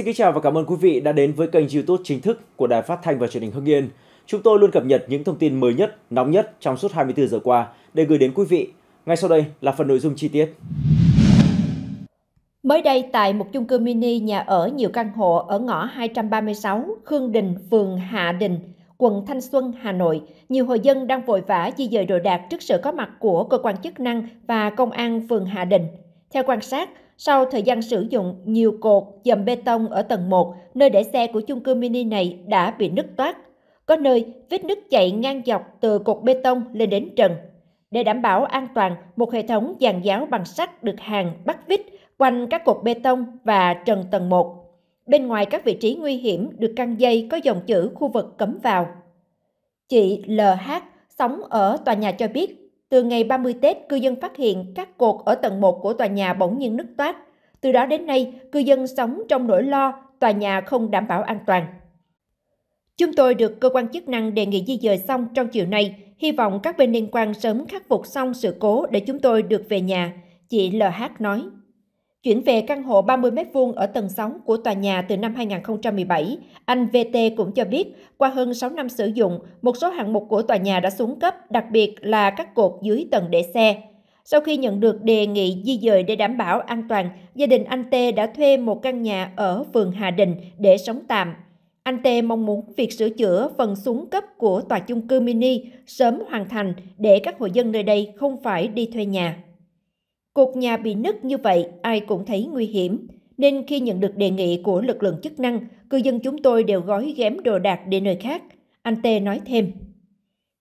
Xin kính chào và cảm ơn quý vị đã đến với kênh YouTube chính thức của Đài Phát thanh và Truyền hình Hưng Yên. Chúng tôi luôn cập nhật những thông tin mới nhất, nóng nhất trong suốt 24 giờ qua để gửi đến quý vị. Ngay sau đây là phần nội dung chi tiết. Mới đây, tại một chung cư mini nhà ở nhiều căn hộ ở ngõ 236 Khương Đình, phường Hạ Đình, quận Thanh Xuân, Hà Nội, nhiều hộ dân đang vội vã di dời đồ đạc trước sự có mặt của cơ quan chức năng và công an phường Hạ Đình. Theo quan sát, sau thời gian sử dụng, nhiều cột, dầm bê tông ở tầng 1, nơi để xe của chung cư mini này đã bị nứt toát. Có nơi, vết nứt chạy ngang dọc từ cột bê tông lên đến trần. Để đảm bảo an toàn, một hệ thống dàn giáo bằng sắt được hàng bắt vít quanh các cột bê tông và trần tầng 1. Bên ngoài các vị trí nguy hiểm được căng dây có dòng chữ khu vực cấm vào. Chị LH sống ở tòa nhà cho biết từ ngày 30 Tết, cư dân phát hiện các cột ở tầng 1 của tòa nhà bỗng nhiên nứt toát. Từ đó đến nay, cư dân sống trong nỗi lo tòa nhà không đảm bảo an toàn. Chúng tôi được cơ quan chức năng đề nghị di dời xong trong chiều nay, hy vọng các bên liên quan sớm khắc phục xong sự cố để chúng tôi được về nhà, chị LH nói. Chuyển về căn hộ 30 m2 ở tầng 6 của tòa nhà từ năm 2017, anh VT cũng cho biết, qua hơn 6 năm sử dụng, một số hạng mục của tòa nhà đã xuống cấp, đặc biệt là các cột dưới tầng để xe. Sau khi nhận được đề nghị di dời để đảm bảo an toàn, gia đình anh T đã thuê một căn nhà ở phường Hà Đình để sống tạm. Anh T mong muốn việc sửa chữa phần xuống cấp của tòa chung cư mini sớm hoàn thành để các hộ dân nơi đây không phải đi thuê nhà. Cột nhà bị nứt như vậy ai cũng thấy nguy hiểm, nên khi nhận được đề nghị của lực lượng chức năng, cư dân chúng tôi đều gói ghém đồ đạc để nơi khác. Anh Tê nói thêm.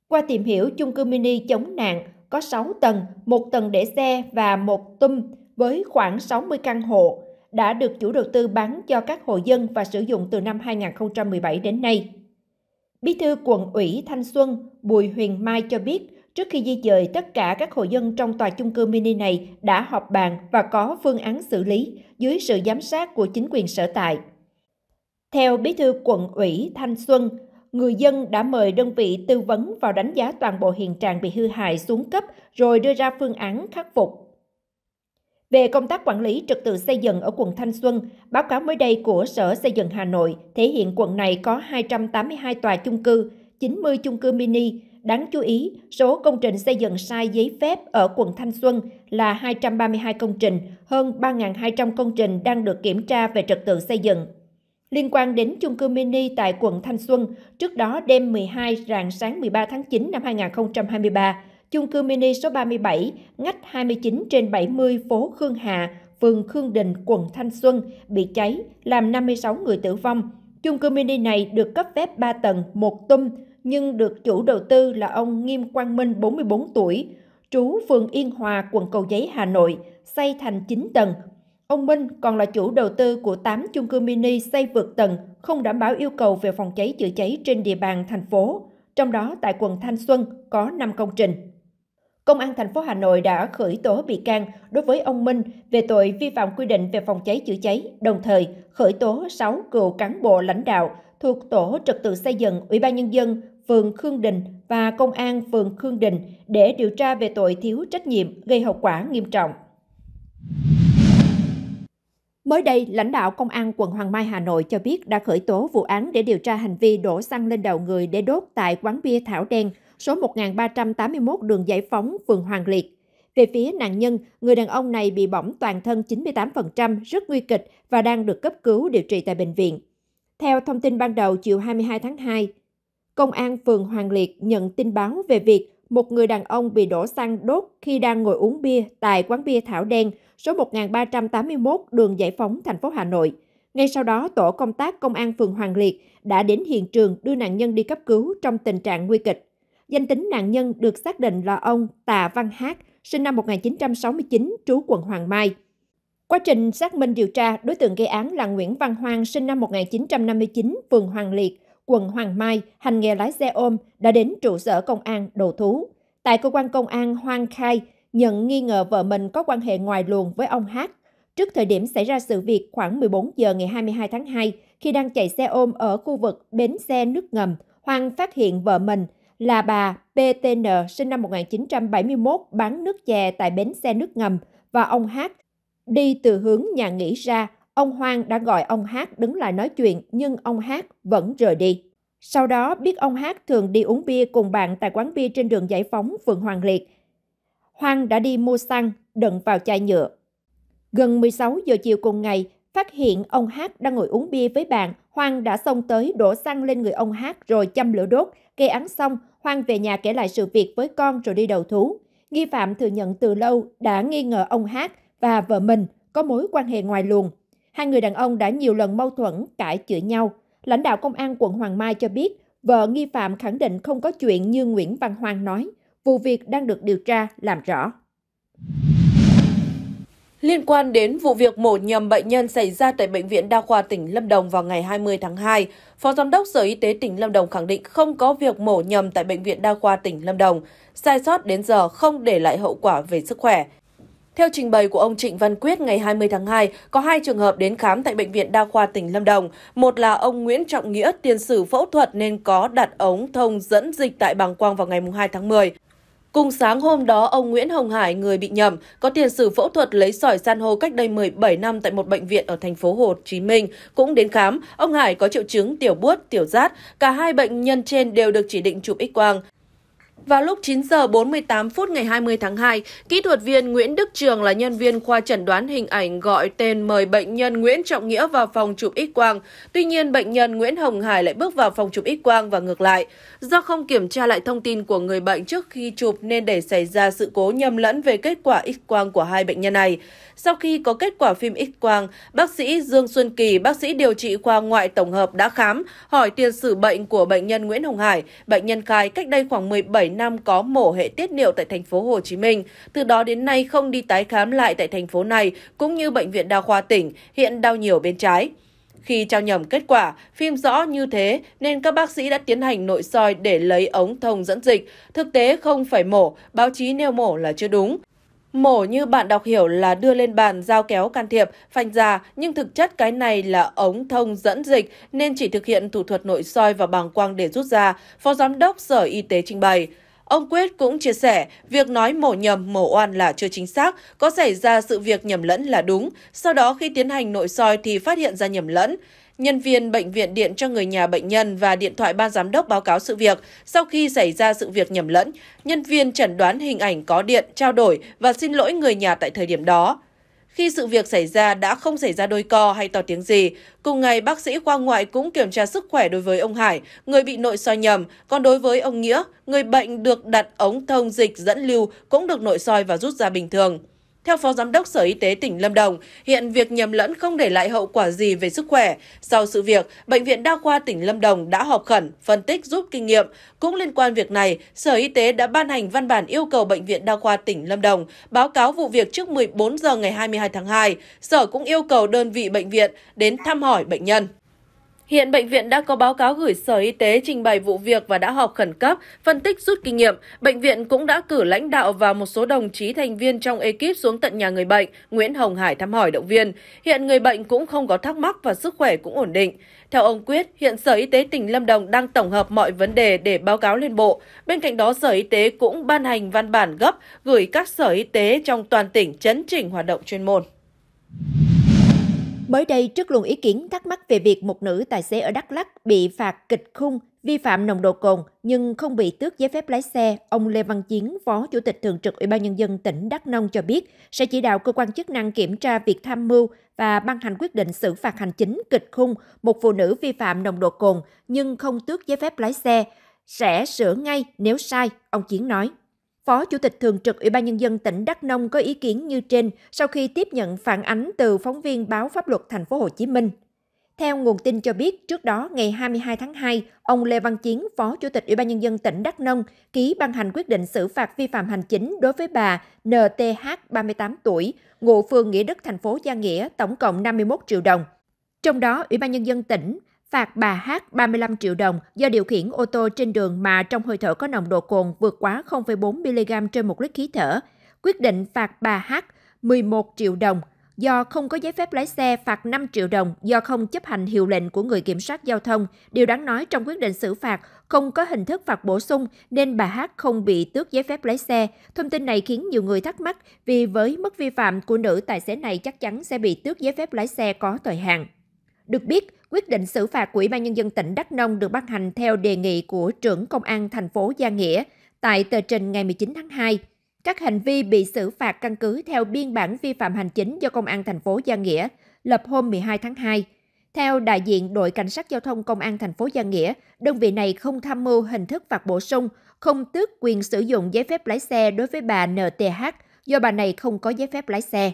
Qua tìm hiểu, chung cư mini chống nạn có 6 tầng, một tầng để xe và một tum với khoảng 60 căn hộ đã được chủ đầu tư bán cho các hộ dân và sử dụng từ năm 2017 đến nay. Bí thư quận ủy Thanh Xuân Bùi Huyền Mai cho biết, Trước khi di dời, tất cả các hộ dân trong tòa chung cư mini này đã họp bàn và có phương án xử lý dưới sự giám sát của chính quyền sở tại. Theo bí thư quận ủy Thanh Xuân, người dân đã mời đơn vị tư vấn vào đánh giá toàn bộ hiện trạng bị hư hại xuống cấp rồi đưa ra phương án khắc phục. Về công tác quản lý trật tự xây dựng ở quận Thanh Xuân, báo cáo mới đây của Sở Xây dựng Hà Nội thể hiện quận này có 282 tòa chung cư, 90 chung cư mini, Đáng chú ý, số công trình xây dựng sai giấy phép ở quận Thanh Xuân là 232 công trình, hơn 3.200 công trình đang được kiểm tra về trật tự xây dựng. Liên quan đến chung cư mini tại quận Thanh Xuân, trước đó đêm 12 rạng sáng 13 tháng 9 năm 2023, chung cư mini số 37, ngách 29 trên 70 phố Khương Hà, phường Khương Đình, quận Thanh Xuân bị cháy, làm 56 người tử vong. Chung cư mini này được cấp phép 3 tầng, một tum, nhưng được chủ đầu tư là ông Nghiêm Quang Minh 44 tuổi, trú phường Yên Hòa, quận Cầu Giấy, Hà Nội, xây thành 9 tầng. Ông Minh còn là chủ đầu tư của 8 chung cư mini xây vượt tầng, không đảm bảo yêu cầu về phòng cháy chữa cháy trên địa bàn thành phố, trong đó tại quận Thanh Xuân có 5 công trình. Công an thành phố Hà Nội đã khởi tố bị can đối với ông Minh về tội vi phạm quy định về phòng cháy chữa cháy, đồng thời khởi tố 6 cựu cán bộ lãnh đạo thuộc tổ trật tự xây dựng Ủy ban nhân dân phường Khương Đình và công an phường Khương Đình để điều tra về tội thiếu trách nhiệm gây hậu quả nghiêm trọng. Mới đây, lãnh đạo Công an quận Hoàng Mai Hà Nội cho biết đã khởi tố vụ án để điều tra hành vi đổ xăng lên đầu người để đốt tại quán bia Thảo Đen, số 1381 đường Giải Phóng, phường Hoàng Liệt. Về phía nạn nhân, người đàn ông này bị bỏng toàn thân 98%, rất nguy kịch và đang được cấp cứu điều trị tại bệnh viện. Theo thông tin ban đầu chiều 22 tháng 2, Công an phường Hoàng Liệt nhận tin báo về việc một người đàn ông bị đổ xăng đốt khi đang ngồi uống bia tại quán bia Thảo Đen, số 1381 đường Giải Phóng, thành phố Hà Nội. Ngay sau đó, tổ công tác Công an phường Hoàng Liệt đã đến hiện trường đưa nạn nhân đi cấp cứu trong tình trạng nguy kịch. Danh tính nạn nhân được xác định là ông Tạ Văn Hát, sinh năm 1969, trú quận Hoàng Mai. Quá trình xác minh điều tra, đối tượng gây án là Nguyễn Văn Hoang, sinh năm 1959, phường Hoàng Liệt, quận Hoàng Mai, hành nghề lái xe ôm, đã đến trụ sở công an đầu thú. Tại cơ quan công an, Hoang khai nhận nghi ngờ vợ mình có quan hệ ngoài luồng với ông Hát. Trước thời điểm xảy ra sự việc khoảng 14 giờ ngày 22 tháng 2, khi đang chạy xe ôm ở khu vực bến xe nước ngầm, Hoang phát hiện vợ mình là bà PTN sinh năm 1971 bán nước chè tại bến xe nước ngầm và ông Hát Đi từ hướng nhà nghỉ ra, ông Hoang đã gọi ông Hát đứng lại nói chuyện nhưng ông Hát vẫn rời đi. Sau đó biết ông Hát thường đi uống bia cùng bạn tại quán bia trên đường Giải Phóng, phường Hoàng Liệt. Hoang đã đi mua xăng, đựng vào chai nhựa. Gần 16 giờ chiều cùng ngày, phát hiện ông Hát đang ngồi uống bia với bạn. Hoang đã xông tới đổ xăng lên người ông Hát rồi châm lửa đốt. Gây án xong, Hoang về nhà kể lại sự việc với con rồi đi đầu thú. Nghi phạm thừa nhận từ lâu đã nghi ngờ ông Hát và vợ mình có mối quan hệ ngoài luồng. Hai người đàn ông đã nhiều lần mâu thuẫn, cãi chửi nhau. Lãnh đạo công an quận Hoàng Mai cho biết, vợ nghi phạm khẳng định không có chuyện như Nguyễn Văn Hoàng nói. Vụ việc đang được điều tra, làm rõ. Liên quan đến vụ việc mổ nhầm bệnh nhân xảy ra tại Bệnh viện Đa khoa tỉnh Lâm Đồng vào ngày 20 tháng 2, Phó Giám đốc Sở Y tế tỉnh Lâm Đồng khẳng định không có việc mổ nhầm tại Bệnh viện Đa khoa tỉnh Lâm Đồng. Sai sót đến giờ không để lại hậu quả về sức khỏe. Theo trình bày của ông Trịnh Văn Quyết ngày 20 tháng 2, có hai trường hợp đến khám tại Bệnh viện Đa khoa tỉnh Lâm Đồng. Một là ông Nguyễn Trọng Nghĩa tiền sử phẫu thuật nên có đặt ống thông dẫn dịch tại bàng quang vào ngày 2 tháng 10. Cùng sáng hôm đó, ông Nguyễn Hồng Hải, người bị nhầm, có tiền sử phẫu thuật lấy sỏi san hô cách đây 17 năm tại một bệnh viện ở thành phố Hồ Chí Minh, cũng đến khám. Ông Hải có triệu chứng tiểu buốt, tiểu rát. Cả hai bệnh nhân trên đều được chỉ định chụp X-quang. Vào lúc 9 giờ 48 phút ngày 20 tháng 2, kỹ thuật viên Nguyễn Đức Trường là nhân viên khoa chẩn đoán hình ảnh gọi tên mời bệnh nhân Nguyễn Trọng Nghĩa vào phòng chụp X quang. Tuy nhiên, bệnh nhân Nguyễn Hồng Hải lại bước vào phòng chụp X quang và ngược lại. Do không kiểm tra lại thông tin của người bệnh trước khi chụp nên để xảy ra sự cố nhầm lẫn về kết quả X quang của hai bệnh nhân này. Sau khi có kết quả phim X quang, bác sĩ Dương Xuân Kỳ, bác sĩ điều trị khoa ngoại tổng hợp đã khám, hỏi tiền sử bệnh của bệnh nhân Nguyễn Hồng Hải. Bệnh nhân khai cách đây khoảng 17 7 năm có mổ hệ tiết niệu tại thành phố Hồ Chí Minh, từ đó đến nay không đi tái khám lại tại thành phố này cũng như bệnh viện đa khoa tỉnh, hiện đau nhiều bên trái. Khi trao nhầm kết quả, phim rõ như thế nên các bác sĩ đã tiến hành nội soi để lấy ống thông dẫn dịch. Thực tế không phải mổ, báo chí nêu mổ là chưa đúng. Mổ như bạn đọc hiểu là đưa lên bàn dao kéo can thiệp, phanh ra, nhưng thực chất cái này là ống thông dẫn dịch nên chỉ thực hiện thủ thuật nội soi và bằng quang để rút ra, Phó Giám đốc Sở Y tế trình bày. Ông Quyết cũng chia sẻ, việc nói mổ nhầm, mổ oan là chưa chính xác, có xảy ra sự việc nhầm lẫn là đúng, sau đó khi tiến hành nội soi thì phát hiện ra nhầm lẫn nhân viên bệnh viện điện cho người nhà bệnh nhân và điện thoại ban giám đốc báo cáo sự việc. Sau khi xảy ra sự việc nhầm lẫn, nhân viên chẩn đoán hình ảnh có điện, trao đổi và xin lỗi người nhà tại thời điểm đó. Khi sự việc xảy ra đã không xảy ra đôi co hay to tiếng gì. Cùng ngày, bác sĩ khoa ngoại cũng kiểm tra sức khỏe đối với ông Hải, người bị nội soi nhầm. Còn đối với ông Nghĩa, người bệnh được đặt ống thông dịch dẫn lưu cũng được nội soi và rút ra bình thường. Theo Phó Giám đốc Sở Y tế tỉnh Lâm Đồng, hiện việc nhầm lẫn không để lại hậu quả gì về sức khỏe. Sau sự việc, Bệnh viện Đa khoa tỉnh Lâm Đồng đã họp khẩn, phân tích rút kinh nghiệm. Cũng liên quan việc này, Sở Y tế đã ban hành văn bản yêu cầu Bệnh viện Đa khoa tỉnh Lâm Đồng báo cáo vụ việc trước 14 giờ ngày 22 tháng 2. Sở cũng yêu cầu đơn vị bệnh viện đến thăm hỏi bệnh nhân. Hiện bệnh viện đã có báo cáo gửi Sở Y tế trình bày vụ việc và đã họp khẩn cấp, phân tích rút kinh nghiệm. Bệnh viện cũng đã cử lãnh đạo và một số đồng chí thành viên trong ekip xuống tận nhà người bệnh, Nguyễn Hồng Hải thăm hỏi động viên. Hiện người bệnh cũng không có thắc mắc và sức khỏe cũng ổn định. Theo ông Quyết, hiện Sở Y tế tỉnh Lâm Đồng đang tổng hợp mọi vấn đề để báo cáo lên Bộ. Bên cạnh đó, Sở Y tế cũng ban hành văn bản gấp gửi các Sở Y tế trong toàn tỉnh chấn chỉnh hoạt động chuyên môn. Mới đây, trước luồng ý kiến thắc mắc về việc một nữ tài xế ở Đắk Lắk bị phạt kịch khung vi phạm nồng độ cồn nhưng không bị tước giấy phép lái xe, ông Lê Văn Chiến, Phó Chủ tịch Thường trực Ủy ban Nhân dân tỉnh Đắk Nông cho biết sẽ chỉ đạo cơ quan chức năng kiểm tra việc tham mưu và ban hành quyết định xử phạt hành chính kịch khung một phụ nữ vi phạm nồng độ cồn nhưng không tước giấy phép lái xe, sẽ sửa ngay nếu sai, ông Chiến nói. Phó Chủ tịch Thường trực Ủy ban Nhân dân tỉnh Đắk Nông có ý kiến như trên sau khi tiếp nhận phản ánh từ phóng viên báo pháp luật thành phố Hồ Chí Minh. Theo nguồn tin cho biết, trước đó ngày 22 tháng 2, ông Lê Văn Chiến, Phó Chủ tịch Ủy ban nhân dân tỉnh Đắk Nông ký ban hành quyết định xử phạt vi phạm hành chính đối với bà NTH 38 tuổi, ngụ phường Nghĩa Đức thành phố Gia Nghĩa, tổng cộng 51 triệu đồng. Trong đó, Ủy ban nhân dân tỉnh phạt bà Hát 35 triệu đồng do điều khiển ô tô trên đường mà trong hơi thở có nồng độ cồn vượt quá 0,4 mg trên một lít khí thở. Quyết định phạt bà Hát 11 triệu đồng do không có giấy phép lái xe phạt 5 triệu đồng do không chấp hành hiệu lệnh của người kiểm soát giao thông. Điều đáng nói trong quyết định xử phạt không có hình thức phạt bổ sung nên bà H không bị tước giấy phép lái xe. Thông tin này khiến nhiều người thắc mắc vì với mức vi phạm của nữ tài xế này chắc chắn sẽ bị tước giấy phép lái xe có thời hạn. Được biết, Quyết định xử phạt của Ủy ban nhân dân tỉnh Đắk Nông được ban hành theo đề nghị của trưởng công an thành phố Gia Nghĩa tại tờ trình ngày 19 tháng 2. Các hành vi bị xử phạt căn cứ theo biên bản vi phạm hành chính do công an thành phố Gia Nghĩa lập hôm 12 tháng 2. Theo đại diện đội cảnh sát giao thông công an thành phố Gia Nghĩa, đơn vị này không tham mưu hình thức phạt bổ sung, không tước quyền sử dụng giấy phép lái xe đối với bà NTH do bà này không có giấy phép lái xe.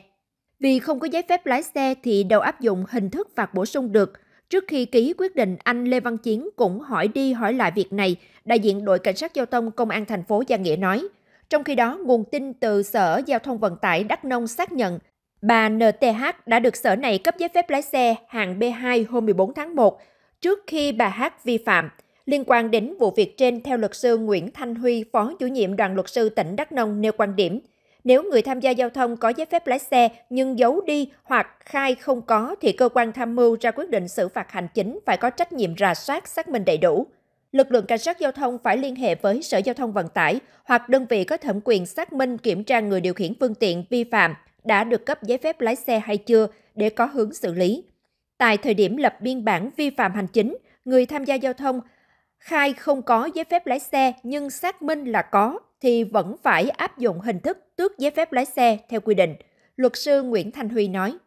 Vì không có giấy phép lái xe thì đâu áp dụng hình thức phạt bổ sung được, Trước khi ký quyết định, anh Lê Văn Chiến cũng hỏi đi hỏi lại việc này, đại diện đội cảnh sát giao thông công an thành phố Gia Nghĩa nói. Trong khi đó, nguồn tin từ Sở Giao thông Vận tải Đắk Nông xác nhận bà NTH đã được sở này cấp giấy phép lái xe hạng B2 hôm 14 tháng 1 trước khi bà H vi phạm. Liên quan đến vụ việc trên, theo luật sư Nguyễn Thanh Huy, phó chủ nhiệm đoàn luật sư tỉnh Đắk Nông nêu quan điểm – nếu người tham gia giao thông có giấy phép lái xe nhưng giấu đi hoặc khai không có thì cơ quan tham mưu ra quyết định xử phạt hành chính phải có trách nhiệm rà soát xác minh đầy đủ. Lực lượng cảnh sát giao thông phải liên hệ với Sở Giao thông Vận tải hoặc đơn vị có thẩm quyền xác minh kiểm tra người điều khiển phương tiện vi phạm đã được cấp giấy phép lái xe hay chưa để có hướng xử lý. Tại thời điểm lập biên bản vi phạm hành chính, người tham gia giao thông khai không có giấy phép lái xe nhưng xác minh là có thì vẫn phải áp dụng hình thức tước giấy phép lái xe theo quy định, luật sư Nguyễn Thanh Huy nói.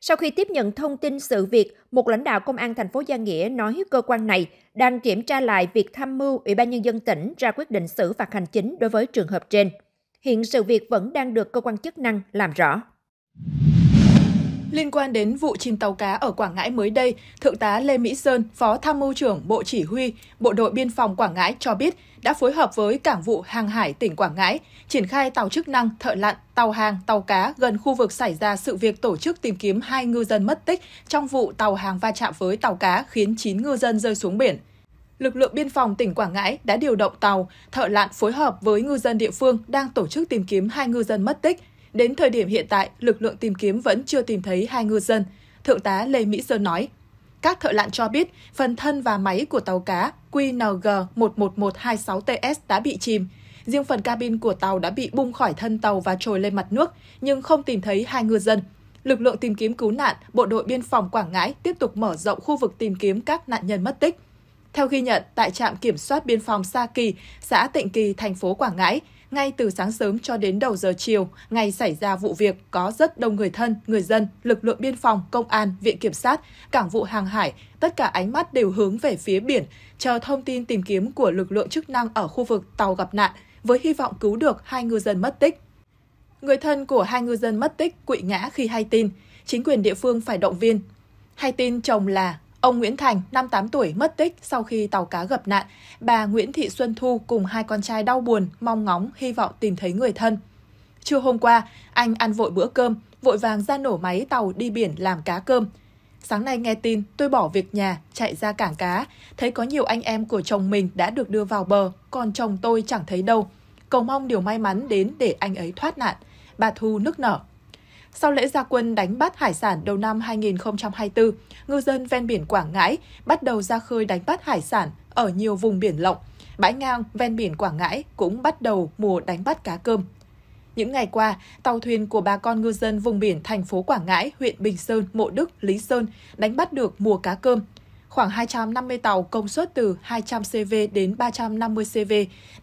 Sau khi tiếp nhận thông tin sự việc, một lãnh đạo công an thành phố Gia Nghĩa nói cơ quan này đang kiểm tra lại việc tham mưu Ủy ban nhân dân tỉnh ra quyết định xử phạt hành chính đối với trường hợp trên. Hiện sự việc vẫn đang được cơ quan chức năng làm rõ. Liên quan đến vụ chìm tàu cá ở Quảng Ngãi mới đây, Thượng tá Lê Mỹ Sơn, Phó Tham mưu trưởng Bộ Chỉ huy, Bộ đội Biên phòng Quảng Ngãi cho biết đã phối hợp với Cảng vụ Hàng hải tỉnh Quảng Ngãi triển khai tàu chức năng, thợ lặn, tàu hàng, tàu cá gần khu vực xảy ra sự việc tổ chức tìm kiếm hai ngư dân mất tích trong vụ tàu hàng va chạm với tàu cá khiến 9 ngư dân rơi xuống biển lực lượng biên phòng tỉnh Quảng Ngãi đã điều động tàu, thợ lặn phối hợp với ngư dân địa phương đang tổ chức tìm kiếm hai ngư dân mất tích. Đến thời điểm hiện tại, lực lượng tìm kiếm vẫn chưa tìm thấy hai ngư dân. Thượng tá Lê Mỹ Sơn nói, các thợ lặn cho biết phần thân và máy của tàu cá QNG 11126TS đã bị chìm. Riêng phần cabin của tàu đã bị bung khỏi thân tàu và trồi lên mặt nước, nhưng không tìm thấy hai ngư dân. Lực lượng tìm kiếm cứu nạn, Bộ đội Biên phòng Quảng Ngãi tiếp tục mở rộng khu vực tìm kiếm các nạn nhân mất tích. Theo ghi nhận, tại trạm kiểm soát biên phòng Sa Kỳ, xã Tịnh Kỳ, thành phố Quảng Ngãi, ngay từ sáng sớm cho đến đầu giờ chiều, ngày xảy ra vụ việc có rất đông người thân, người dân, lực lượng biên phòng, công an, viện kiểm sát, cảng vụ hàng hải, tất cả ánh mắt đều hướng về phía biển, chờ thông tin tìm kiếm của lực lượng chức năng ở khu vực tàu gặp nạn, với hy vọng cứu được hai ngư dân mất tích. Người thân của hai ngư dân mất tích quỵ ngã khi hay tin, chính quyền địa phương phải động viên. Hay tin chồng là Ông Nguyễn Thành, 58 tuổi, mất tích sau khi tàu cá gặp nạn. Bà Nguyễn Thị Xuân Thu cùng hai con trai đau buồn, mong ngóng, hy vọng tìm thấy người thân. Trưa hôm qua, anh ăn vội bữa cơm, vội vàng ra nổ máy tàu đi biển làm cá cơm. Sáng nay nghe tin, tôi bỏ việc nhà, chạy ra cảng cá, thấy có nhiều anh em của chồng mình đã được đưa vào bờ, còn chồng tôi chẳng thấy đâu. Cầu mong điều may mắn đến để anh ấy thoát nạn. Bà Thu nức nở. Sau lễ gia quân đánh bắt hải sản đầu năm 2024, ngư dân ven biển Quảng Ngãi bắt đầu ra khơi đánh bắt hải sản ở nhiều vùng biển lộng. Bãi ngang ven biển Quảng Ngãi cũng bắt đầu mùa đánh bắt cá cơm. Những ngày qua, tàu thuyền của bà con ngư dân vùng biển thành phố Quảng Ngãi, huyện Bình Sơn, Mộ Đức, Lý Sơn đánh bắt được mùa cá cơm. Khoảng 250 tàu công suất từ 200 CV đến 350 CV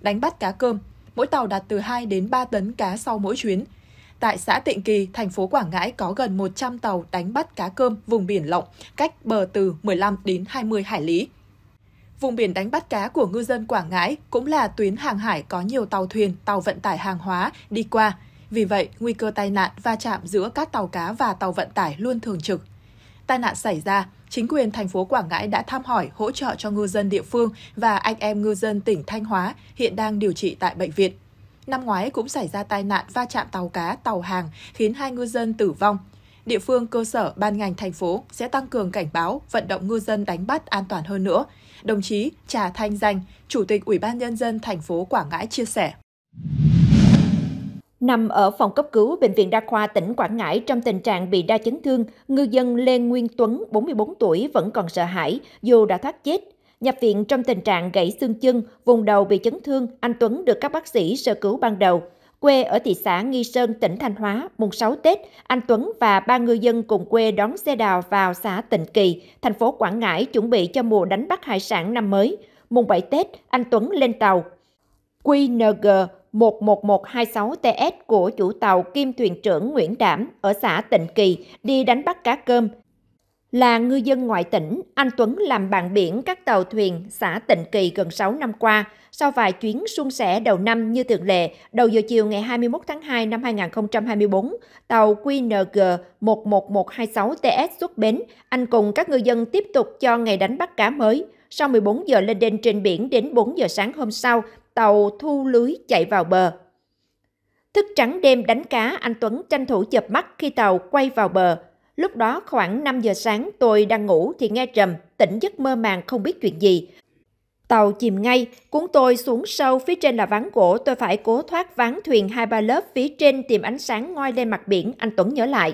đánh bắt cá cơm. Mỗi tàu đạt từ 2 đến 3 tấn cá sau mỗi chuyến – tại xã Tịnh Kỳ, thành phố Quảng Ngãi có gần 100 tàu đánh bắt cá cơm vùng biển lộng, cách bờ từ 15 đến 20 hải lý. Vùng biển đánh bắt cá của ngư dân Quảng Ngãi cũng là tuyến hàng hải có nhiều tàu thuyền, tàu vận tải hàng hóa đi qua. Vì vậy, nguy cơ tai nạn va chạm giữa các tàu cá và tàu vận tải luôn thường trực. Tai nạn xảy ra, chính quyền thành phố Quảng Ngãi đã tham hỏi hỗ trợ cho ngư dân địa phương và anh em ngư dân tỉnh Thanh Hóa hiện đang điều trị tại bệnh viện năm ngoái cũng xảy ra tai nạn va chạm tàu cá, tàu hàng khiến hai ngư dân tử vong. Địa phương, cơ sở, ban ngành thành phố sẽ tăng cường cảnh báo, vận động ngư dân đánh bắt an toàn hơn nữa. Đồng chí Trà Thanh Danh, Chủ tịch Ủy ban Nhân dân thành phố Quảng Ngãi chia sẻ. Nằm ở phòng cấp cứu Bệnh viện Đa khoa tỉnh Quảng Ngãi trong tình trạng bị đa chấn thương, ngư dân Lê Nguyên Tuấn, 44 tuổi, vẫn còn sợ hãi dù đã thoát chết. Nhập viện trong tình trạng gãy xương chân, vùng đầu bị chấn thương, anh Tuấn được các bác sĩ sơ cứu ban đầu. Quê ở thị xã Nghi Sơn, tỉnh Thanh Hóa, mùng 6 Tết, anh Tuấn và ba ngư dân cùng quê đón xe đào vào xã Tịnh Kỳ, thành phố Quảng Ngãi chuẩn bị cho mùa đánh bắt hải sản năm mới. Mùng 7 Tết, anh Tuấn lên tàu. QNG 11126TS của chủ tàu kim thuyền trưởng Nguyễn Đảm ở xã Tịnh Kỳ đi đánh bắt cá cơm. Là ngư dân ngoại tỉnh, anh Tuấn làm bạn biển các tàu thuyền xã Tịnh Kỳ gần 6 năm qua. Sau vài chuyến suôn sẻ đầu năm như thường lệ, đầu giờ chiều ngày 21 tháng 2 năm 2024, tàu QNG 11126TS xuất bến. Anh cùng các ngư dân tiếp tục cho ngày đánh bắt cá mới. Sau 14 giờ lên đên trên biển đến 4 giờ sáng hôm sau, tàu thu lưới chạy vào bờ. Thức trắng đêm đánh cá, anh Tuấn tranh thủ chập mắt khi tàu quay vào bờ. Lúc đó khoảng 5 giờ sáng tôi đang ngủ thì nghe trầm, tỉnh giấc mơ màng không biết chuyện gì. Tàu chìm ngay, cuốn tôi xuống sâu, phía trên là ván gỗ, tôi phải cố thoát ván thuyền hai ba lớp phía trên tìm ánh sáng ngoi lên mặt biển, anh Tuấn nhớ lại.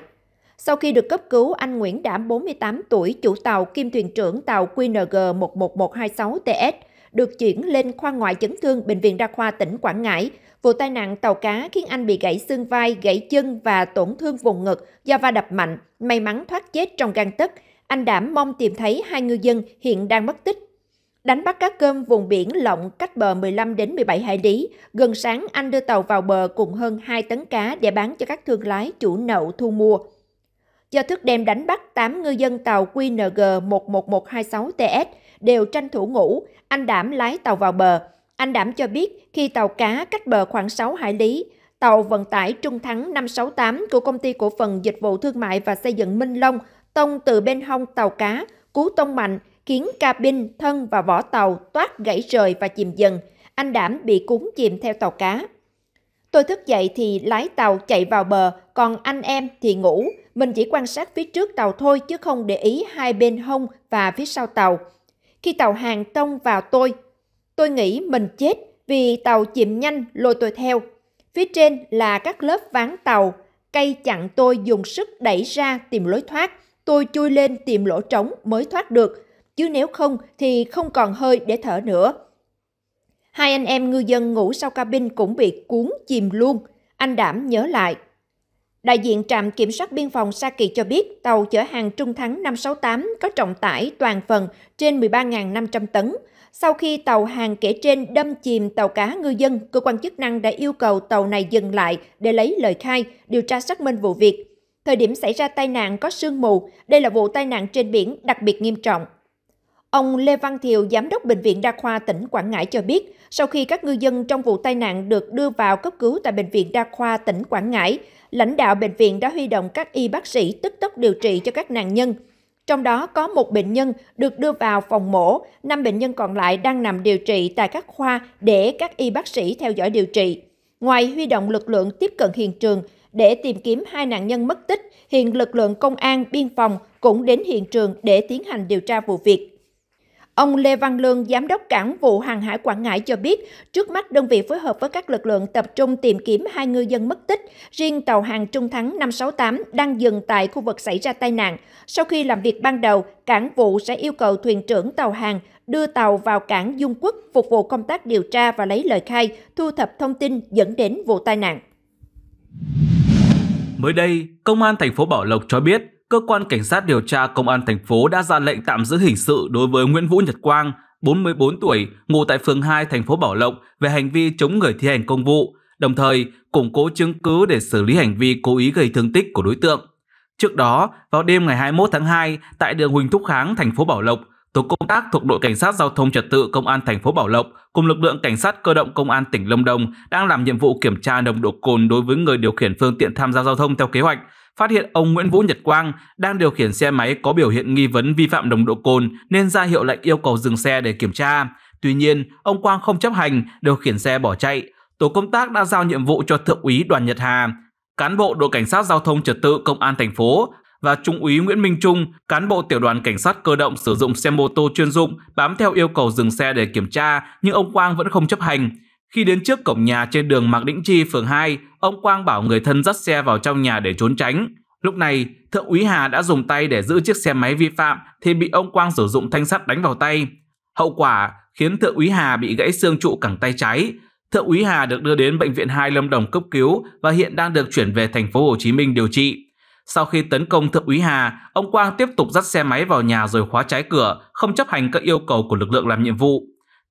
Sau khi được cấp cứu, anh Nguyễn Đảm 48 tuổi, chủ tàu kim thuyền trưởng tàu QNG 11126TS, được chuyển lên khoa ngoại chấn thương Bệnh viện Đa khoa tỉnh Quảng Ngãi, Vụ tai nạn tàu cá khiến anh bị gãy xương vai, gãy chân và tổn thương vùng ngực do va đập mạnh, may mắn thoát chết trong gang tấc. Anh Đảm mong tìm thấy hai ngư dân hiện đang mất tích. Đánh bắt cá cơm vùng biển lộng cách bờ 15 đến 17 hải lý, gần sáng anh đưa tàu vào bờ cùng hơn 2 tấn cá để bán cho các thương lái chủ nậu thu mua. Do thức đêm đánh bắt, 8 ngư dân tàu QNG 11126TS đều tranh thủ ngủ, anh Đảm lái tàu vào bờ. Anh Đảm cho biết khi tàu cá cách bờ khoảng 6 hải lý, tàu vận tải Trung Thắng 568 của công ty cổ phần dịch vụ thương mại và xây dựng Minh Long tông từ bên hông tàu cá, cú tông mạnh khiến cabin, thân và vỏ tàu toát gãy rời và chìm dần. Anh Đảm bị cuốn chìm theo tàu cá. Tôi thức dậy thì lái tàu chạy vào bờ, còn anh em thì ngủ. Mình chỉ quan sát phía trước tàu thôi chứ không để ý hai bên hông và phía sau tàu. Khi tàu hàng tông vào tôi, Tôi nghĩ mình chết vì tàu chìm nhanh lôi tôi theo. Phía trên là các lớp ván tàu, cây chặn tôi dùng sức đẩy ra tìm lối thoát. Tôi chui lên tìm lỗ trống mới thoát được, chứ nếu không thì không còn hơi để thở nữa. Hai anh em ngư dân ngủ sau cabin cũng bị cuốn chìm luôn, anh Đảm nhớ lại. Đại diện trạm kiểm soát biên phòng Sa Kỳ cho biết tàu chở hàng Trung Thắng 568 có trọng tải toàn phần trên 13.500 tấn, sau khi tàu hàng kể trên đâm chìm tàu cá ngư dân, cơ quan chức năng đã yêu cầu tàu này dừng lại để lấy lời khai, điều tra xác minh vụ việc. Thời điểm xảy ra tai nạn có sương mù, đây là vụ tai nạn trên biển đặc biệt nghiêm trọng. Ông Lê Văn Thiều, Giám đốc Bệnh viện Đa khoa tỉnh Quảng Ngãi cho biết, sau khi các ngư dân trong vụ tai nạn được đưa vào cấp cứu tại Bệnh viện Đa khoa tỉnh Quảng Ngãi, lãnh đạo bệnh viện đã huy động các y bác sĩ tức tốc điều trị cho các nạn nhân – trong đó có một bệnh nhân được đưa vào phòng mổ, 5 bệnh nhân còn lại đang nằm điều trị tại các khoa để các y bác sĩ theo dõi điều trị. Ngoài huy động lực lượng tiếp cận hiện trường để tìm kiếm hai nạn nhân mất tích, hiện lực lượng công an, biên phòng cũng đến hiện trường để tiến hành điều tra vụ việc. Ông Lê Văn Lương, Giám đốc cảng vụ hàng hải Quảng Ngãi cho biết, trước mắt đơn vị phối hợp với các lực lượng tập trung tìm kiếm hai ngư dân mất tích. Riêng tàu hàng Trung Thắng 568 đang dừng tại khu vực xảy ra tai nạn. Sau khi làm việc ban đầu, cảng vụ sẽ yêu cầu thuyền trưởng tàu hàng đưa tàu vào cảng Dung Quốc phục vụ công tác điều tra và lấy lời khai, thu thập thông tin dẫn đến vụ tai nạn. Mới đây, Công an thành phố Bảo Lộc cho biết cơ quan cảnh sát điều tra công an thành phố đã ra lệnh tạm giữ hình sự đối với Nguyễn Vũ Nhật Quang, 44 tuổi, ngụ tại phường 2 thành phố Bảo Lộc về hành vi chống người thi hành công vụ, đồng thời củng cố chứng cứ để xử lý hành vi cố ý gây thương tích của đối tượng. Trước đó, vào đêm ngày 21 tháng 2, tại đường Huỳnh Thúc Kháng, thành phố Bảo Lộc, tổ công tác thuộc đội cảnh sát giao thông trật tự công an thành phố Bảo Lộc cùng lực lượng cảnh sát cơ động công an tỉnh Lâm Đồng đang làm nhiệm vụ kiểm tra nồng độ cồn đối với người điều khiển phương tiện tham gia giao thông theo kế hoạch phát hiện ông Nguyễn Vũ Nhật Quang đang điều khiển xe máy có biểu hiện nghi vấn vi phạm nồng độ cồn nên ra hiệu lệnh yêu cầu dừng xe để kiểm tra. Tuy nhiên, ông Quang không chấp hành, điều khiển xe bỏ chạy. Tổ công tác đã giao nhiệm vụ cho Thượng úy Đoàn Nhật Hà, cán bộ đội cảnh sát giao thông trật tự công an thành phố và Trung úy Nguyễn Minh Trung, cán bộ tiểu đoàn cảnh sát cơ động sử dụng xe mô tô chuyên dụng bám theo yêu cầu dừng xe để kiểm tra nhưng ông Quang vẫn không chấp hành. Khi đến trước cổng nhà trên đường Mạc Đĩnh Chi, phường 2, ông Quang bảo người thân dắt xe vào trong nhà để trốn tránh. Lúc này, Thượng úy Hà đã dùng tay để giữ chiếc xe máy vi phạm thì bị ông Quang sử dụng thanh sắt đánh vào tay. Hậu quả khiến Thượng úy Hà bị gãy xương trụ cẳng tay trái. Thượng úy Hà được đưa đến bệnh viện 2 Lâm Đồng cấp cứu và hiện đang được chuyển về thành phố Hồ Chí Minh điều trị. Sau khi tấn công Thượng úy Hà, ông Quang tiếp tục dắt xe máy vào nhà rồi khóa trái cửa, không chấp hành các yêu cầu của lực lượng làm nhiệm vụ.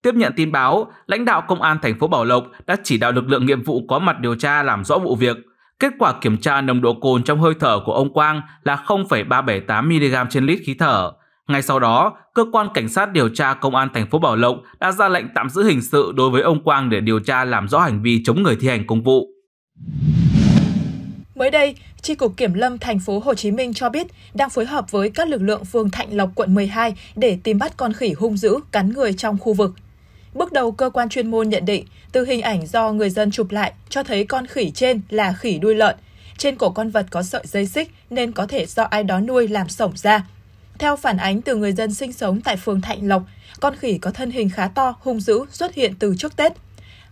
Tiếp nhận tin báo, lãnh đạo công an thành phố Bảo Lộc đã chỉ đạo lực lượng nghiệp vụ có mặt điều tra làm rõ vụ việc. Kết quả kiểm tra nồng độ cồn trong hơi thở của ông Quang là 0,378mg trên lít khí thở. Ngay sau đó, cơ quan cảnh sát điều tra công an thành phố Bảo Lộc đã ra lệnh tạm giữ hình sự đối với ông Quang để điều tra làm rõ hành vi chống người thi hành công vụ. Mới đây, Tri cục Kiểm lâm thành phố Hồ Chí Minh cho biết đang phối hợp với các lực lượng phường Thạnh Lộc quận 12 để tìm bắt con khỉ hung dữ cắn người trong khu vực. Bước đầu, cơ quan chuyên môn nhận định, từ hình ảnh do người dân chụp lại cho thấy con khỉ trên là khỉ đuôi lợn. Trên cổ con vật có sợi dây xích nên có thể do ai đó nuôi làm sổng ra. Theo phản ánh từ người dân sinh sống tại phường Thạnh Lộc, con khỉ có thân hình khá to, hung dữ, xuất hiện từ trước Tết.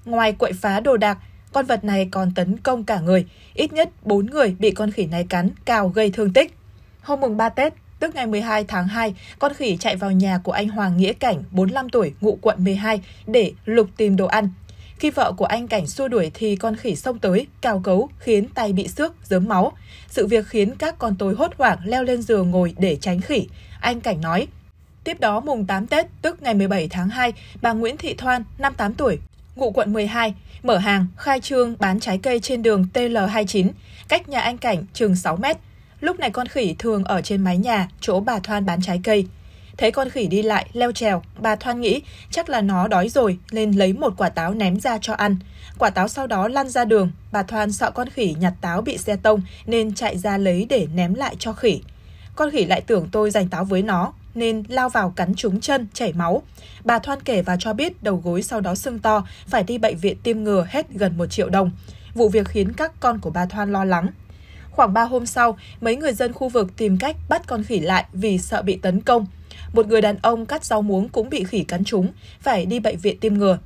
Ngoài quậy phá đồ đạc, con vật này còn tấn công cả người. Ít nhất 4 người bị con khỉ này cắn, cào gây thương tích. Hôm mùng 3 Tết, Tức ngày 12 tháng 2, con khỉ chạy vào nhà của anh Hoàng Nghĩa Cảnh, 45 tuổi, ngụ quận 12, để lục tìm đồ ăn. Khi vợ của anh Cảnh xua đuổi thì con khỉ xông tới, cào cấu, khiến tay bị xước, dớm máu. Sự việc khiến các con tối hốt hoảng leo lên giường ngồi để tránh khỉ. Anh Cảnh nói, Tiếp đó mùng 8 Tết, tức ngày 17 tháng 2, bà Nguyễn Thị Thoan, 58 tuổi, ngụ quận 12, mở hàng, khai trương bán trái cây trên đường TL29, cách nhà anh Cảnh chừng 6 mét. Lúc này con khỉ thường ở trên mái nhà, chỗ bà Thoan bán trái cây. Thấy con khỉ đi lại, leo trèo, bà Thoan nghĩ chắc là nó đói rồi nên lấy một quả táo ném ra cho ăn. Quả táo sau đó lăn ra đường, bà Thoan sợ con khỉ nhặt táo bị xe tông nên chạy ra lấy để ném lại cho khỉ. Con khỉ lại tưởng tôi giành táo với nó nên lao vào cắn trúng chân, chảy máu. Bà Thoan kể và cho biết đầu gối sau đó sưng to, phải đi bệnh viện tiêm ngừa hết gần một triệu đồng. Vụ việc khiến các con của bà Thoan lo lắng Khoảng 3 hôm sau, mấy người dân khu vực tìm cách bắt con khỉ lại vì sợ bị tấn công. Một người đàn ông cắt rau muống cũng bị khỉ cắn trúng, phải đi bệnh viện tiêm ngừa.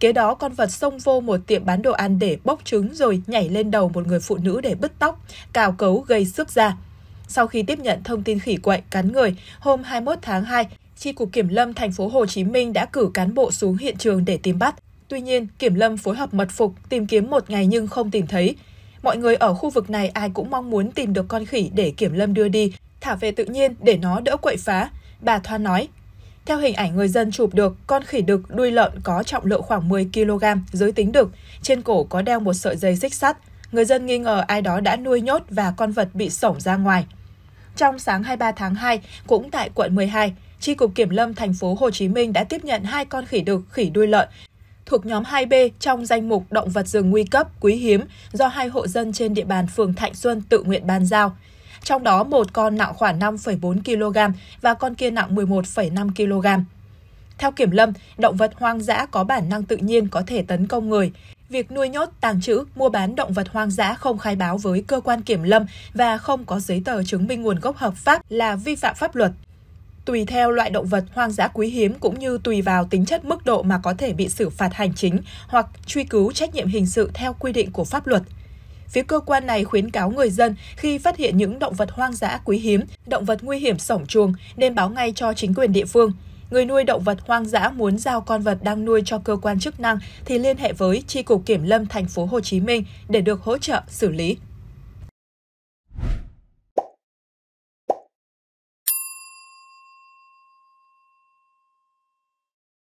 Kế đó, con vật xông vô một tiệm bán đồ ăn để bốc trứng rồi nhảy lên đầu một người phụ nữ để bứt tóc, cào cấu gây sức da. Sau khi tiếp nhận thông tin khỉ quậy cắn người, hôm 21 tháng 2, Chi cục Kiểm lâm thành phố Hồ Chí Minh đã cử cán bộ xuống hiện trường để tìm bắt. Tuy nhiên, Kiểm lâm phối hợp mật phục tìm kiếm một ngày nhưng không tìm thấy. Mọi người ở khu vực này ai cũng mong muốn tìm được con khỉ để Kiểm Lâm đưa đi, thả về tự nhiên để nó đỡ quậy phá, bà Thoa nói. Theo hình ảnh người dân chụp được, con khỉ đực đuôi lợn có trọng lượng khoảng 10 kg dưới tính đực, trên cổ có đeo một sợi dây xích sắt. Người dân nghi ngờ ai đó đã nuôi nhốt và con vật bị sổng ra ngoài. Trong sáng 23 tháng 2, cũng tại quận 12, Tri cục Kiểm lâm thành phố Hồ Chí Minh đã tiếp nhận hai con khỉ đực, khỉ đuôi lợn thuộc nhóm 2B trong danh mục động vật rừng nguy cấp, quý hiếm do hai hộ dân trên địa bàn phường Thạnh Xuân tự nguyện bàn giao. Trong đó một con nặng khoảng 5,4 kg và con kia nặng 11,5 kg. Theo Kiểm Lâm, động vật hoang dã có bản năng tự nhiên có thể tấn công người. Việc nuôi nhốt, tàng trữ, mua bán động vật hoang dã không khai báo với cơ quan kiểm lâm và không có giấy tờ chứng minh nguồn gốc hợp pháp là vi phạm pháp luật tùy theo loại động vật hoang dã quý hiếm cũng như tùy vào tính chất mức độ mà có thể bị xử phạt hành chính hoặc truy cứu trách nhiệm hình sự theo quy định của pháp luật. Phía cơ quan này khuyến cáo người dân khi phát hiện những động vật hoang dã quý hiếm, động vật nguy hiểm sổng chuồng nên báo ngay cho chính quyền địa phương. Người nuôi động vật hoang dã muốn giao con vật đang nuôi cho cơ quan chức năng thì liên hệ với tri cục Kiểm lâm thành phố Hồ Chí Minh để được hỗ trợ xử lý.